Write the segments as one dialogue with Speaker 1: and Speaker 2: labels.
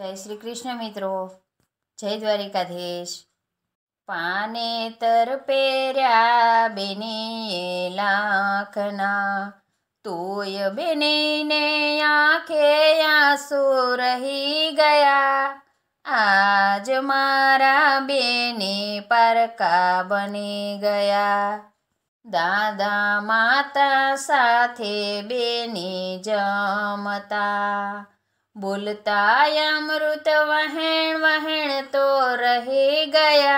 Speaker 1: જય શ્રી કૃષ્ણ મિત્રો જય દ્વારિકાધીશ પાને તર પેર્યા બેને લાખના તોય ને આંખે આંસુ રહી ગયા આજ મારા બેને પરકા બની ગયા દાદા માતા સાથે બેની જમતા बोलता अमृत वहण वहण तो रह गया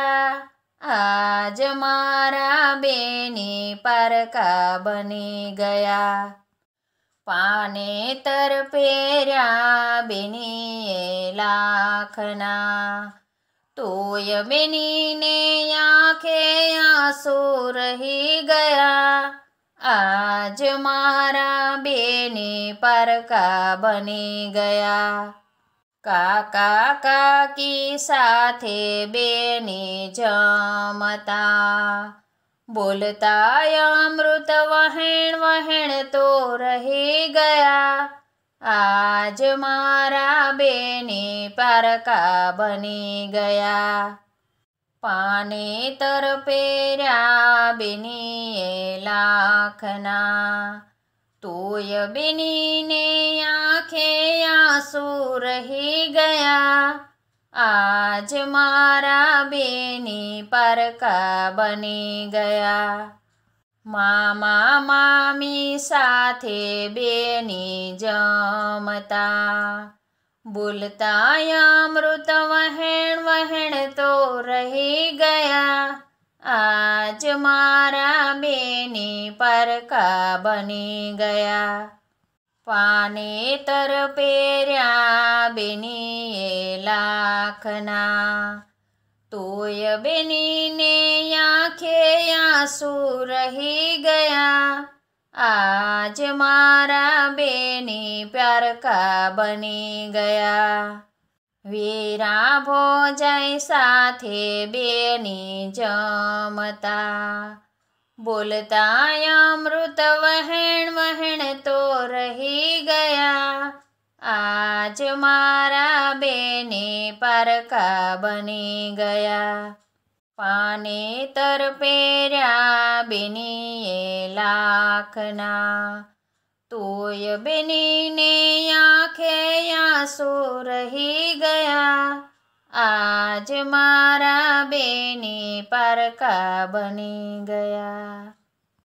Speaker 1: आज मारा बेनी पर का बने गया पाने तर पेरा बेनी लाखना तो बेनी ने आंखें आंसू रही गया आज मारा बेने पर का बने गया काका काकी साथे बेने जमता बोलता अमृत वहण वहण तो रह गया आज मारा बेने पर का बने गया पाने तर पेरा लाखना तोय बिनी ने आखे आंसू रही गया आज मारा बेनी पर का बनी गया मामा मामी साथे बेनी जमता बोलता अमृत वहन वहन तो रही गया मारा बेनी पर का बनी गया पाने तर पेर्या बेनी लाखना तो ये बेनी ने आखे आंसू रही गया आज मारा बेनी प्यार का बनी गया વીરા ભોજય સાથે બેની જમતા બોલતા અમૃત વહેણ વહેણ તો રહી ગયા આજ મારા બેને પારકા બની ગયા પાને તર પેર્યા બેનીએ લાખના તોય બેનીને યા सो रही गया आज मारा बेनी पर का बनी गया